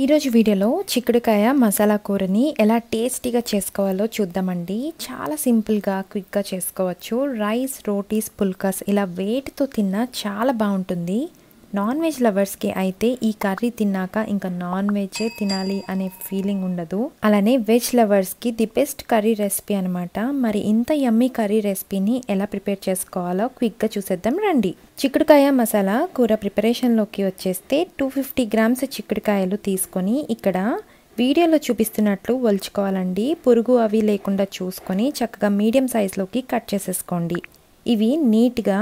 ఈరోజు వీడియోలో చిక్కుడుకాయ మసాలా కూరని ఎలా టేస్టీగా చేసుకోవాలో చూద్దామండి చాలా సింపుల్గా క్విక్గా చేసుకోవచ్చు రైస్ రోటీస్ పుల్కాస్ ఇలా వేటితో తిన్నా చాలా బాగుంటుంది నాన్ వెజ్ లవర్స్కి అయితే ఈ కర్రీ తిన్నాక ఇంకా నాన్ వెజ్ తినాలి అనే ఫీలింగ్ ఉండదు అలానే వెజ్ లవర్స్కి ది బెస్ట్ కర్రీ రెసిపీ అనమాట మరి ఇంత ఎమ్మీ కర్రీ రెసిపీని ఎలా ప్రిపేర్ చేసుకోవాలో క్విక్గా చూసేద్దాం రండి చిక్కుడుకాయ మసాలా కూర ప్రిపరేషన్లోకి వచ్చేస్తే టూ ఫిఫ్టీ గ్రామ్స్ చిక్కుడుకాయలు తీసుకొని ఇక్కడ వీడియోలో చూపిస్తున్నట్లు ఒలుచుకోవాలండి పురుగు అవి లేకుండా చూసుకొని చక్కగా మీడియం సైజులోకి కట్ చేసేసుకోండి ఇవి నీట్గా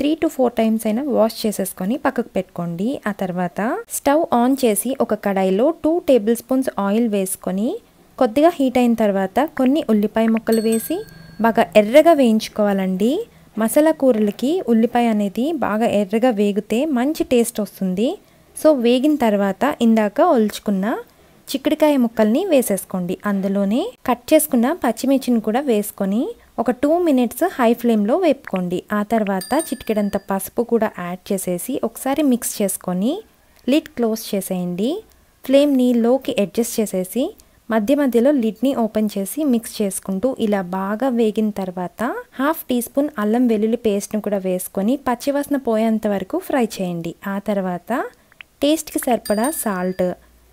త్రీ టు ఫోర్ టైమ్స్ అయినా వాష్ చేసేసుకొని పక్కకు పెట్టుకోండి ఆ తర్వాత స్టవ్ ఆన్ చేసి ఒక కడాయిలో టూ టేబుల్ స్పూన్స్ ఆయిల్ వేసుకొని కొద్దిగా హీట్ అయిన తర్వాత కొన్ని ఉల్లిపాయ ముక్కలు వేసి బాగా ఎర్రగా వేయించుకోవాలండి మసాలా కూరలకి ఉల్లిపాయ అనేది బాగా ఎర్రగా వేగితే మంచి టేస్ట్ వస్తుంది సో వేగిన తర్వాత ఇందాక ఒలుచుకున్న చిక్కుడికాయ ముక్కల్ని వేసేసుకోండి అందులోనే కట్ చేసుకున్న పచ్చిమిర్చిని కూడా వేసుకొని ఒక టూ మినిట్స్ హై ఫ్లేమ్లో వేపుకోండి ఆ తర్వాత చిటికెడంత పసుపు కూడా యాడ్ చేసేసి ఒకసారి మిక్స్ చేసుకొని లిడ్ క్లోజ్ చేసేయండి ఫ్లేమ్ని లోకి అడ్జస్ట్ చేసేసి మధ్య మధ్యలో లిడ్ని ఓపెన్ చేసి మిక్స్ చేసుకుంటూ ఇలా బాగా వేగిన తర్వాత హాఫ్ టీ స్పూన్ అల్లం వెల్లుల్లి పేస్ట్ను కూడా వేసుకొని పచ్చివాసన పోయేంత వరకు ఫ్రై చేయండి ఆ తర్వాత టేస్ట్కి సరిపడా సాల్ట్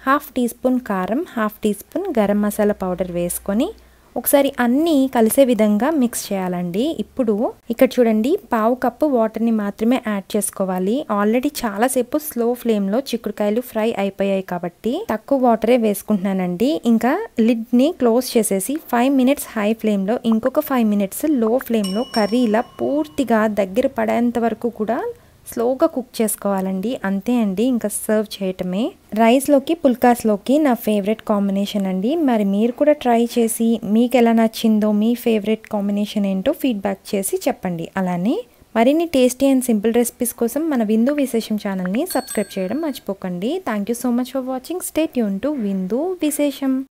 హాఫ్ టీ స్పూన్ కారం half teaspoon garam masala powder వేసుకొని ఒకసారి అన్నీ కలిసే విధంగా మిక్స్ చేయాలండి ఇప్పుడు ఇక్కడ చూడండి పావు కప్పు వాటర్ని మాత్రమే యాడ్ చేసుకోవాలి ఆల్రెడీ చాలాసేపు స్లో ఫ్లేమ్లో చిక్కుడుకాయలు ఫ్రై అయిపోయాయి కాబట్టి తక్కువ వాటరే వేసుకుంటున్నానండి ఇంకా లిడ్ని క్లోజ్ చేసేసి ఫైవ్ మినిట్స్ హై ఫ్లేమ్లో ఇంకొక ఫైవ్ మినిట్స్ లో ఫ్లేమ్లో కర్రీ పూర్తిగా దగ్గర పడేంత వరకు కూడా స్లోగా కుక్ చేసుకోవాలండి అంతే అండి ఇంకా సర్వ్ చేయటమే రైస్లోకి పుల్కాస్లోకి నా ఫేవరెట్ కాంబినేషన్ అండి మరి మీరు కూడా ట్రై చేసి మీకు ఎలా నచ్చిందో మీ ఫేవరెట్ కాంబినేషన్ ఏంటో ఫీడ్బ్యాక్ చేసి చెప్పండి అలానే మరిన్ని టేస్టీ అండ్ సింపుల్ రెసిపీస్ కోసం మన విందు విశేషం ఛానల్ని సబ్స్క్రైబ్ చేయడం మర్చిపోకండి thank you so much for watching stay యూన్ టు విందు విశేషం